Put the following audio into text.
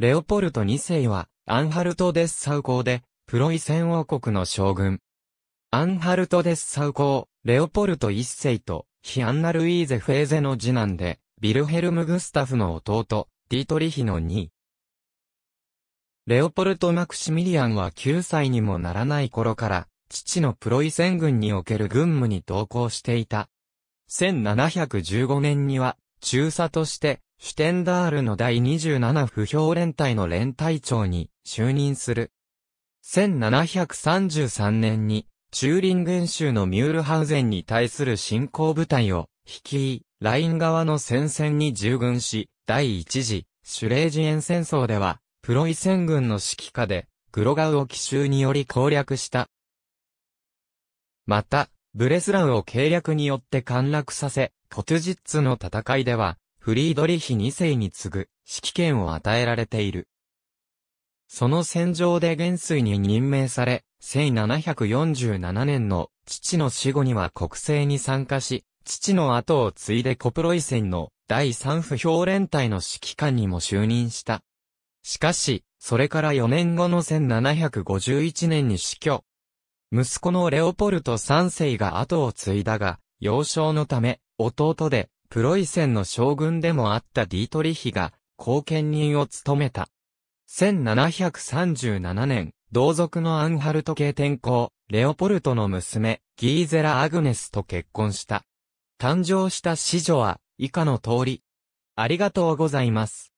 レオポルト2世は、アンハルト・デッサウ公で、プロイセン王国の将軍。アンハルト・デッサウ公、レオポルト1世と、ヒアンナ・ルイーゼ・フェーゼの次男で、ビルヘルム・グスタフの弟、ディトリヒの2。レオポルト・マクシミリアンは9歳にもならない頃から、父のプロイセン軍における軍務に同行していた。1715年には、中佐として、シュテンダールの第27不評連隊の連隊長に就任する。1733年に、チューリン群ン州のミュールハウゼンに対する侵攻部隊を率い、ライン側の戦線に従軍し、第一次、シュレージエン戦争では、プロイセン軍の指揮下で、グロガウを奇襲により攻略した。また、ブレスラウを計略によって陥落させ、コトゥジッツの戦いでは、フリードリヒ2世に次ぐ指揮権を与えられている。その戦場で元帥に任命され、1747年の父の死後には国政に参加し、父の後を継いでコプロイセンの第三不評連隊の指揮官にも就任した。しかし、それから4年後の1751年に死去。息子のレオポルト3世が後を継いだが、幼少のため、弟で、プロイセンの将軍でもあったディートリヒが、後見人を務めた。1737年、同族のアンハルト系天候、レオポルトの娘、ギーゼラ・アグネスと結婚した。誕生した子女は、以下の通り。ありがとうございます。